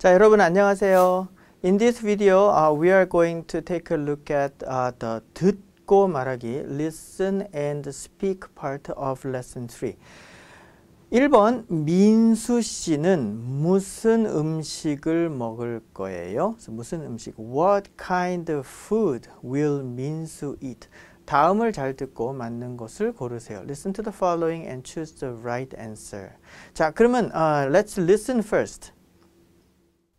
자, 여러분 안녕하세요. In this video, uh, we are going to take a look at uh, the 듣고 말하기, listen and speak part of lesson 3. 1번 민수 씨는 무슨 음식을 먹을 거예요? So, 무슨 음식? What kind of food will 민수 eat? 다음을 잘 듣고 맞는 것을 고르세요. Listen to the following and choose the right answer. 자, 그러면 uh, let's listen first.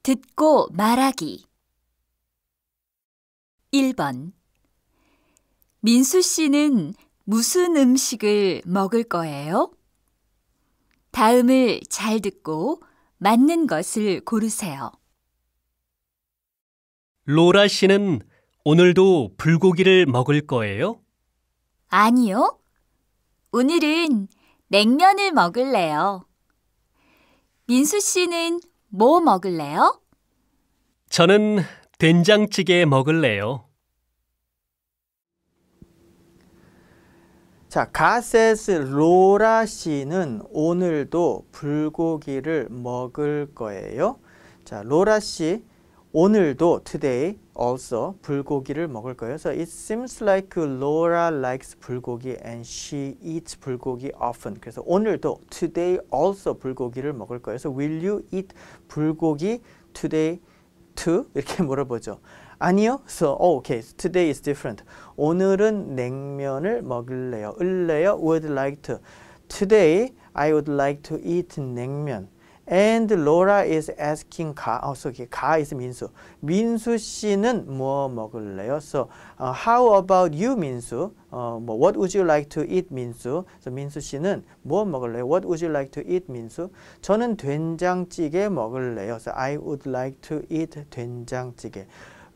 듣고 말하기 1번 민수 씨는 무슨 음식을 먹을 거예요? 다음을 잘 듣고 맞는 것을 고르세요. 로라 씨는 오늘도 불고기를 먹을 거예요? 아니요. 오늘은 냉면을 먹을래요. 민수 씨는 뭐 먹을래요? 저는 된장찌개 먹을래요. 자, 가세스 로라 씨는 오늘도 불고기를 먹을 거예요. 자, 로라 씨, 오늘도 today also 불고기를 먹을 거예요. So it seems like Laura likes 불고기 and she eats 불고기 often. 그래서 오늘도 today also 불고기를 먹을 거예요. So will you eat 불고기 today too? 이렇게 물어보죠. 아니요. So okay. So today is different. 오늘은 냉면을 먹을래요. 을래요. Would like to. Today I would like to eat 냉면. And Laura is asking 가. 어, sorry. 가 is 민수. 민수 씨는 뭐 먹을래요? So uh, how about you, 민수? 어, 뭐 what would you like to eat, 민수? So 민수 씨는 뭐 먹을래요? What would you like to eat, 민수? 저는 된장찌개 먹을래요. So I would like to eat 된장찌개.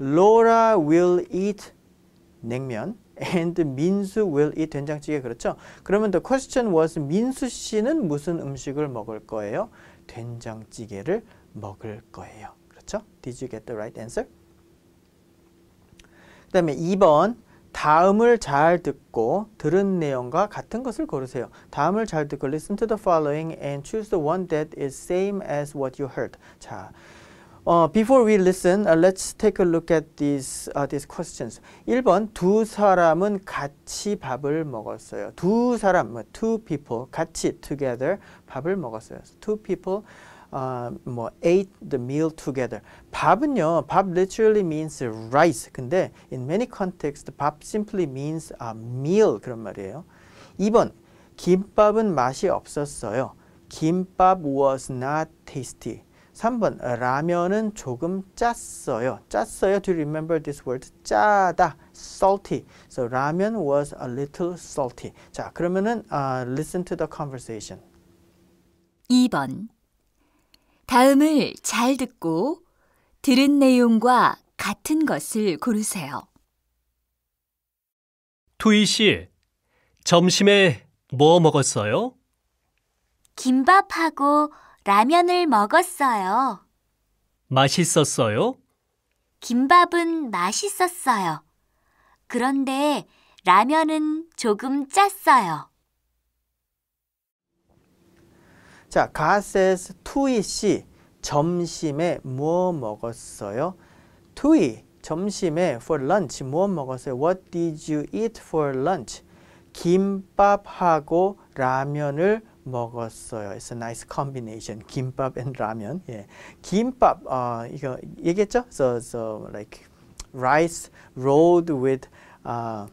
Laura will eat 냉면. and 민수 will eat 된장찌개 그렇죠? 그러면 the question was 민수 씨는 무슨 음식을 먹을 거예요? 된장찌개를 먹을 거예요. 그렇죠? Did you get the right answer? 그 다음에 2번 다음을 잘 듣고 들은 내용과 같은 것을 고르세요. 다음을 잘 듣고 listen to the following and choose the one that is same as what you heard. 자, before we listen, uh, let's take a look at these, uh, these questions. 1번, 두 사람은 같이 밥을 먹었어요. 두 사람, two people, 같이, together, 밥을 먹었어요. Two people, uh, 뭐, ate the meal together. 밥은요, 밥 literally means rice. 근데 in many contexts, 밥 simply means a meal. 그런 말이에요. 2번, 김밥은 맛이 없었어요. 김밥 was not tasty. 3번 라면은 조금 짰어요. 짰어요. Do you remember this word? 짜다. salty. So ramen was a little salty. 자, 그러면은 uh, listen to the conversation. 2번 다음을 잘 듣고 들은 내용과 같은 것을 고르세요. 투이 씨, 점심에 뭐 먹었어요? 김밥하고 라면을 먹었어요. 맛있었어요? 김밥은 맛있었어요. 그런데 라면은 조금 짰어요. 자, 가세스 투이 씨 점심에 뭐 먹었어요? 투이 점심에 for lunch 뭐 먹었어요? What did you eat for lunch? 김밥하고 라면을 먹었어요. It's a nice combination. 김밥 and ramen. 예. 김밥 어, 이거 얘기했죠? So, so like rice rolled with uh,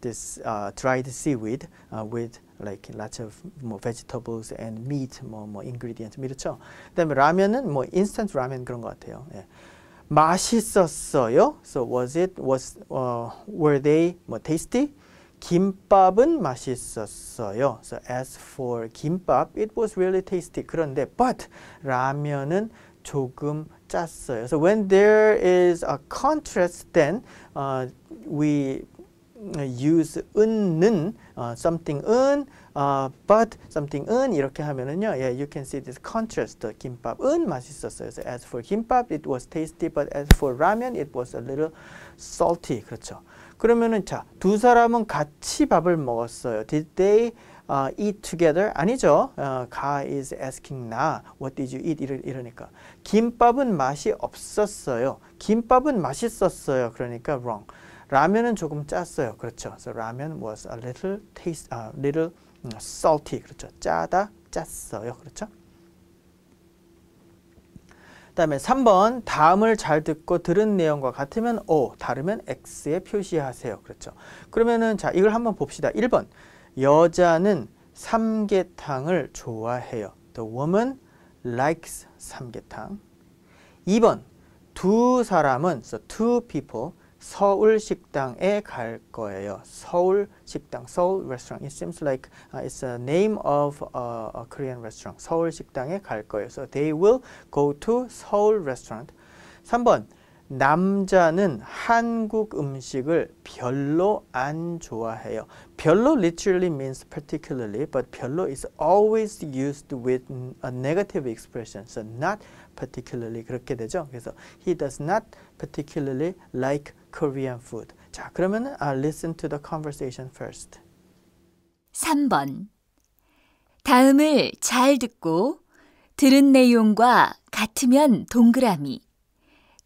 this uh, dried seaweed uh, with like lots of more vegetables and meat more, 뭐 ingredients 이렇죠. 그다음에 라면은 뭐 instant ramen 그런 것 같아요. 예. 맛있었어요. So was it was uh, were they more tasty? 김밥은 맛있었어요. So as for 김밥, it was really tasty. 그런데 but 라면은 조금 짰어요. So when there is a contrast, then uh, we uh, use 은는 uh, something 은 uh, but something 은 이렇게 하면은요. Yeah, you can see this contrast. 김밥은 맛있었어요. So as for 김밥, it was tasty, but as for 라면, it was a little salty. 그렇죠. 그러면은 자, 두 사람은 같이 밥을 먹었어요. Did they uh, eat together? 아니죠. Uh, Ga is asking 나 what did you eat? 이러, 이러니까 김밥은 맛이 없었어요. 김밥은 맛있었어요. 그러니까 wrong. 라면은 조금 짰어요. 그렇죠. So ramen was a little taste, a uh, little salty. 그렇죠. 짜다, 짰어요. 그렇죠. 다음에 3번 다음을 잘 듣고 들은 내용과 같으면 O, 다르면 X에 표시하세요. 그렇죠. 그러면은 자 이걸 한번 봅시다. 1번 여자는 삼계탕을 좋아해요. The woman likes 삼계탕. 2번 두 사람은 so two people 서울식당에 갈 거예요. 서울식당, 서울 restaurant. It seems like uh, it's a name of a, a Korean restaurant. 서울식당에 갈 거예요. So they will go to 서울 restaurant. 3번 남자는 한국 음식을 별로 안 좋아해요. 별로 literally means particularly, but 별로 is always used with a negative expression. So not particularly 그렇게 되죠. 그래서 he does not particularly like Korean food. 자, 그러면 uh, 아, listen to the conversation first. 3번. 다음을 잘 듣고 들은 내용과 같으면 동그라미,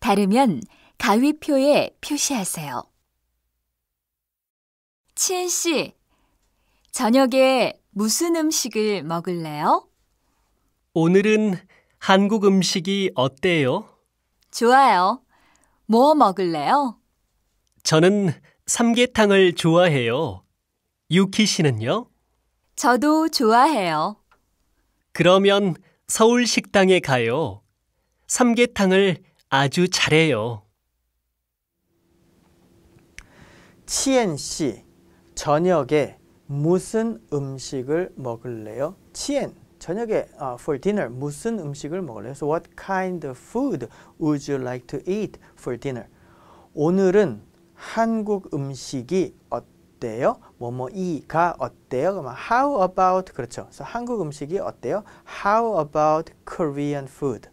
다르면 가위표에 표시하세요. 치은 씨, 저녁에 무슨 음식을 먹을래요? 오늘은 한국 음식이 어때요? 좋아요. 뭐 먹을래요? 저는 삼계탕을 좋아해요. 유키 씨는요? 저도 좋아해요. 그러면 서울 식당에 가요. 삼계탕을 아주 잘해요. 치엔 씨, 저녁에 무슨 음식을 먹을래요? 치엔, 저녁에 uh, for dinner 무슨 음식을 먹을래요? So what kind of food would you like to eat for dinner? 오늘은 한국 음식이 어때요? 뭐뭐이가 어때요? 그러면 how about 그렇죠. 그래서 한국 음식이 어때요? How about Korean food?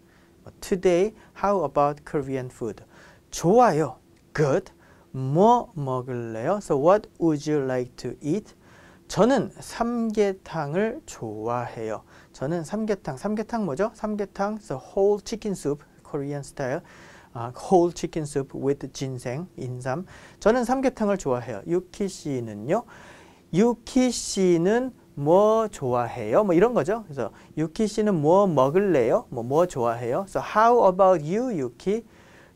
Today, how about Korean food? 좋아요. Good. 뭐 먹을래요? So what would you like to eat? 저는 삼계탕을 좋아해요. 저는 삼계탕. 삼계탕 뭐죠? 삼계탕, so whole chicken soup, Korean style. 아, whole chicken soup with 진생, 인삼. 저는 삼계탕을 좋아해요. 유키 씨는요. 유키 씨는 뭐 좋아해요? 뭐 이런 거죠. 그래서 유키 씨는 뭐 먹을래요? 뭐, 뭐 좋아해요? So how about you, 유키?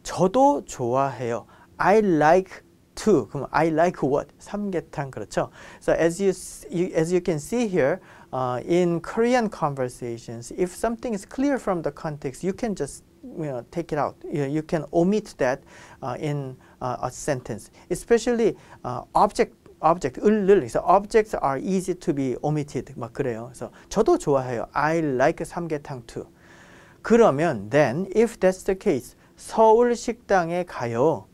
저도 좋아해요. I like to. 그럼 I like what? 삼계탕 그렇죠. So as you, you as you can see here, uh, in Korean conversations, if something is clear from the context, you can just you know, take it out. You, you can omit that uh, in uh, a sentence, especially uh, object object, 을를 그 objects are easy to be omitted 막 그래요. 그래 저도 좋아해요. I like 삼계탕 too. 그러면 then if that's the case, 서울 식당에 가요.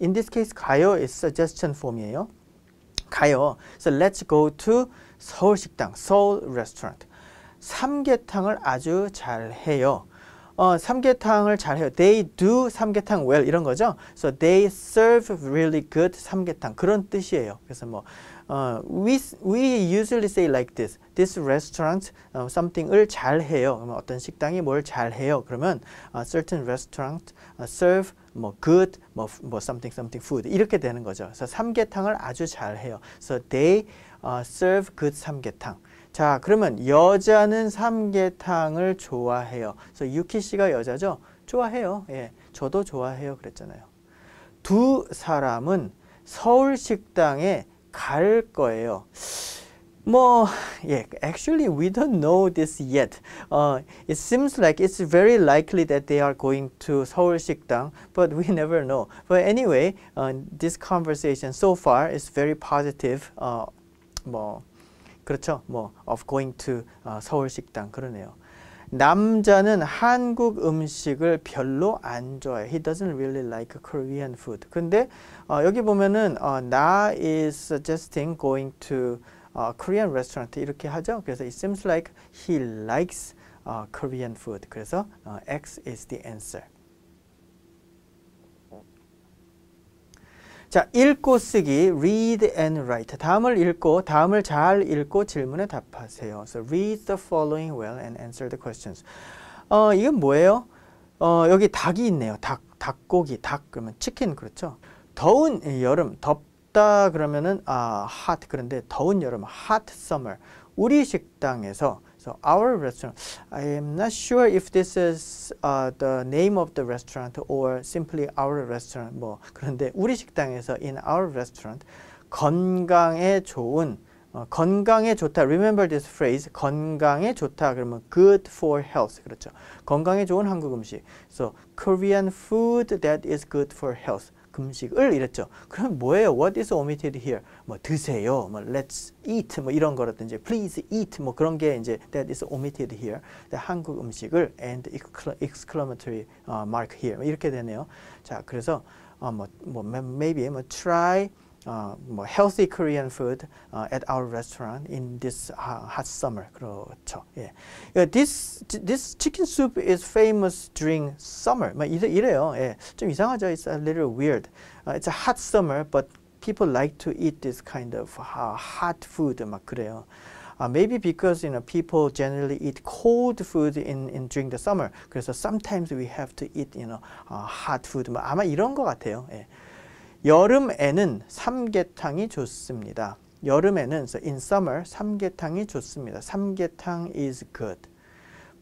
In this case, 가요 is suggestion form이에요. 가요. So let's go to 서울 식당, 서울 restaurant. 삼계탕을 아주 잘 해요. 어, 삼계탕을 잘해요. They do 삼계탕 well 이런 거죠. So they serve really good 삼계탕 그런 뜻이에요. 그래서 뭐 어, we, we usually say like this. This restaurant 어, something을 잘해요. 그러면 어떤 식당이 뭘 잘해요. 그러면 uh, certain restaurant uh, serve 뭐 good 뭐, 뭐 something something food 이렇게 되는 거죠. 그래서 삼계탕을 아주 잘해요. So they uh, serve good 삼계탕. 자, 그러면 여자는 삼계탕을 좋아해요. 그래서 유키 씨가 여자죠? 좋아해요. 예, 저도 좋아해요. 그랬잖아요. 두 사람은 서울 식당에 갈 거예요. 뭐, yeah, actually we don't know this yet. Uh, it seems like it's very likely that they are going to Seoul Sikdang, but we never know. But anyway, uh, this conversation so far is very positive. Uh, 뭐, 그렇죠? 뭐 of going to 서울 식당 그러네요. 남자는 한국 음식을 별로 안 좋아해. He doesn't really like Korean food. 근데 어, 여기 보면은 어, Na is suggesting going to uh, Korean restaurant 이렇게 하죠. 그래서 it seems like he likes uh, Korean food. 그래서 uh, X is the answer. 자, 읽고 쓰기, read and write. 다음을 읽고, 다음을 잘 읽고 질문에 답하세요. So read the following well and answer the questions. 어, 이건 뭐예요? 어, 여기 닭이 있네요. 닭, 닭고기, 닭 그러면 치킨 그렇죠? 더운 여름, 덥다 그러면은 아, hot. 그런데 더운 여름, hot summer. 우리 식당에서 So our restaurant, I am not sure if this is uh, the name of the restaurant or simply our restaurant 뭐 그런데 우리 식당에서 in our restaurant 건강에 좋은 어, 건강에 좋다. Remember this phrase. 건강에 좋다. 그러면 good for health. 그렇죠. 건강에 좋은 한국 음식. So Korean food that is good for health. 음식을 이랬죠. 그럼 뭐예요? What is omitted here? 뭐 드세요. 뭐 let's eat 뭐 이런 거라든지 please eat 뭐 그런 게 이제 that is omitted here. 한국 음식을 and exclamatory mark here 이렇게 되네요. 자, 그래서 어, 뭐, 뭐 maybe 뭐 try Uh, healthy Korean food uh, at our restaurant in this uh, hot summer. 그렇죠. This this chicken soup is famous during summer. It's a little weird. it's a hot summer, but people like to eat this kind of hot food. Uh, maybe because you know people generally eat cold food in, in during the summer. Because sometimes we have to eat you know uh, hot food. 아마 이런 것 같아요. 예. 여름에는 삼계탕이 좋습니다. 여름에는 so in summer 삼계탕이 좋습니다. 삼계탕 is good.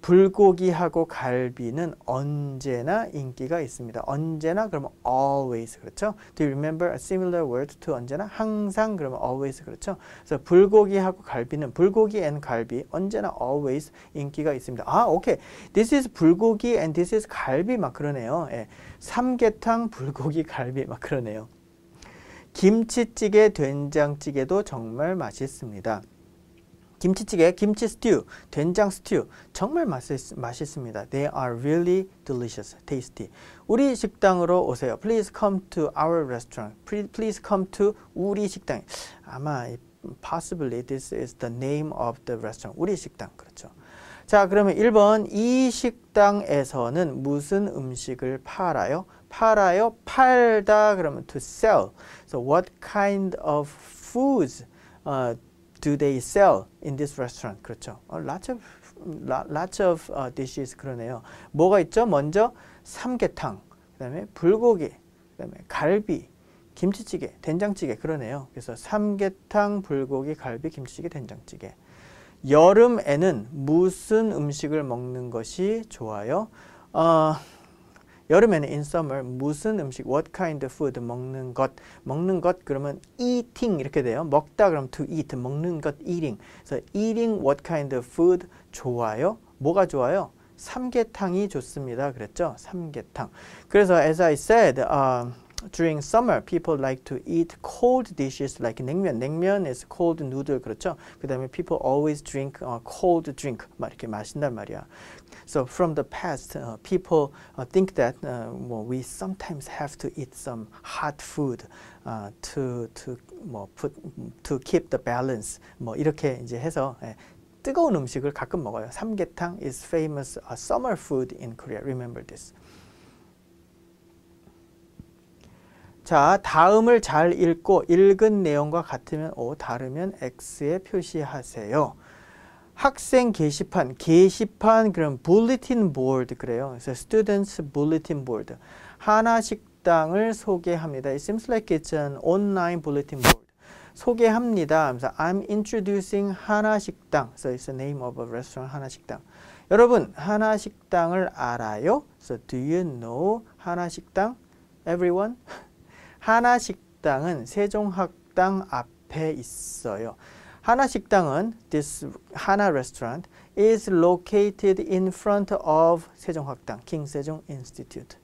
불고기하고 갈비는 언제나 인기가 있습니다. 언제나 그러면 always 그렇죠? Do you remember a similar word to 언제나? 항상 그러면 always 그렇죠? 그래서 불고기하고 갈비는 불고기 and 갈비 언제나 always 인기가 있습니다. 아, 오케이. This is 불고기 and this is 갈비 막 그러네요. 예. 삼계탕, 불고기, 갈비 막 그러네요. 김치찌개, 된장찌개도 정말 맛있습니다. 김치찌개, 김치 스튜, 된장 스튜 정말 맛있, 맛있습니다. They are really delicious, tasty. 우리 식당으로 오세요. Please come to our restaurant. Please come to 우리 식당. 아마 possibly this is the name of the restaurant. 우리 식당 그렇죠. 자 그러면 1번 이 식당에서는 무슨 음식을 팔아요? 팔아요? 팔다 그러면 to sell. So what kind of foods uh, do they sell in this restaurant? 그렇죠. 어, lots of, 음, lots of uh, dishes 그러네요. 뭐가 있죠? 먼저 삼계탕, 그 다음에 불고기, 그 다음에 갈비, 김치찌개, 된장찌개 그러네요. 그래서 삼계탕, 불고기, 갈비, 김치찌개, 된장찌개. 여름에는 무슨 음식을 먹는 것이 좋아요? 어, 여름에는 in summer 무슨 음식 what kind of food 먹는 것 먹는 것 그러면 eating 이렇게 돼요. 먹다 그럼 to eat 먹는 것 eating. 그래서 eating what kind of food 좋아요? 뭐가 좋아요? 삼계탕이 좋습니다. 그랬죠? 삼계탕. 그래서 as I said uh, during summer people like to eat cold dishes like 냉면. 냉면 is cold noodle 그렇죠? 그다음에 people always drink uh, cold drink 막 이렇게 마신단 말이야. So from the past, uh, people uh, think that uh, well, we sometimes have to eat some hot food uh, to to 뭐 put to keep the balance 뭐 이렇게 이제 해서 예, 뜨거운 음식을 가끔 먹어요. 삼계탕 is famous uh, summer food in Korea. Remember this. 자, 다음을 잘 읽고 읽은 내용과 같으면 O, 다르면 X에 표시하세요. 학생 게시판, 게시판 그럼 bulletin board 그래요. 그래서 students bulletin board. 하나식당을 소개합니다. It seems like it's an online bulletin board. 소개합니다. 하면서 I'm introducing 하나식당. So it's the name of a restaurant 하나식당. 여러분 하나식당을 알아요? So do you know 하나식당? Everyone? 하나식당은 세종학당 앞에 있어요. 하나식당은 this 하나 restaurant is located in front of 세종학당 King Sejong Institute.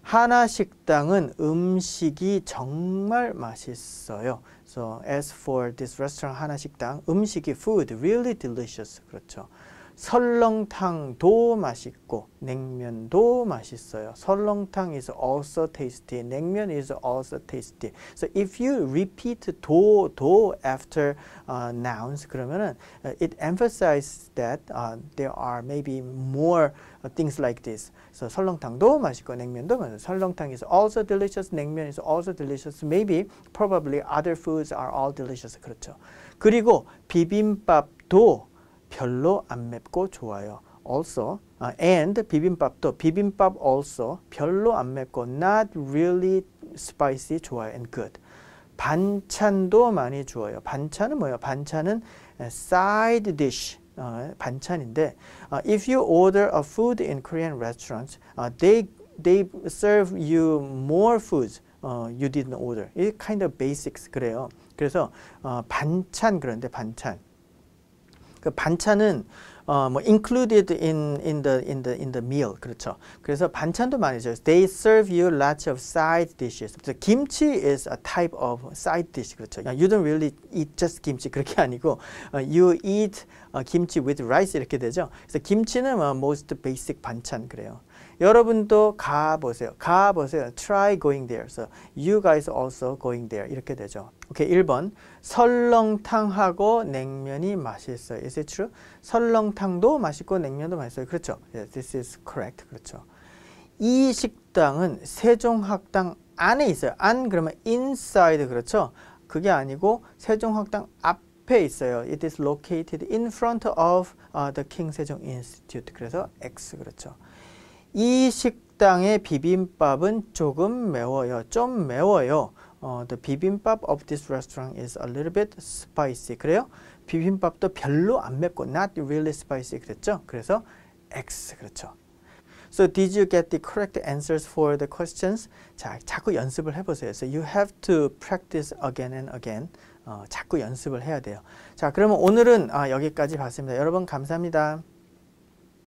하나식당은 음식이 정말 맛있어요. So as for this restaurant 하나식당 음식이 food really delicious. 그렇죠. 설렁탕도 맛있고 냉면도 맛있어요. 설렁탕 is also tasty. 냉면 is also tasty. So if you repeat 도, 도 after uh, nouns 그러면은 it emphasizes that uh, there are maybe more things like this. So 설렁탕도 맛있고 냉면도 맛있고 설렁탕 is also delicious. 냉면 is also delicious. Maybe probably other foods are all delicious. 그렇죠. 그리고 비빔밥도 별로 안 맵고 좋아요. also uh, and 비빔밥도 비빔밥 also 별로 안 맵고 not really spicy 좋아요 and good. 반찬도 많이 주어요. 반찬은 뭐예요? 반찬은 side dish 어, 반찬인데 uh, if you order a food in Korean restaurants, uh, they they serve you more foods uh, you didn't order. It kind of basics 그래요. 그래서 어, 반찬 그런데 반찬 그 반찬은 어뭐 included in in the in the in the meal 그렇죠. 그래서 반찬도 많이 줘요. They serve you lots of side dishes. 그래서 김치 is a type of side dish 그렇죠. You don't really eat just 김치 그렇게 아니고 uh, you eat 어, 김치 with rice 이렇게 되죠. 그래서 김치는 뭐 most basic 반찬 그래요. 여러분도 가보세요. 가보세요. Try going there. So you guys also going there. 이렇게 되죠. 오케이, 1번. 설렁탕하고 냉면이 맛있어요. Is it true? 설렁탕도 맛있고 냉면도 맛있어요. 그렇죠. Yeah, this is correct. 그렇죠. 이 식당은 세종학당 안에 있어요. 안 그러면 inside 그렇죠. 그게 아니고 세종학당 앞 옆에 있어요. It is located in front of uh, the King Sejong Institute. 그래서 X 그렇죠. 이 식당의 비빔밥은 조금 매워요. 좀 매워요. 어, the bibimbap of this restaurant is a little bit spicy. 그래요? 비빔밥도 별로 안 맵고 not really spicy 그랬죠? 그래서 X 그렇죠. So did you get the correct answers for the questions? 자, 자꾸 연습을 해보세요. So you have to practice again and again. 어, 자꾸 연습을 해야 돼요. 자, 그러면 오늘은 아, 여기까지 봤습니다. 여러분 감사합니다.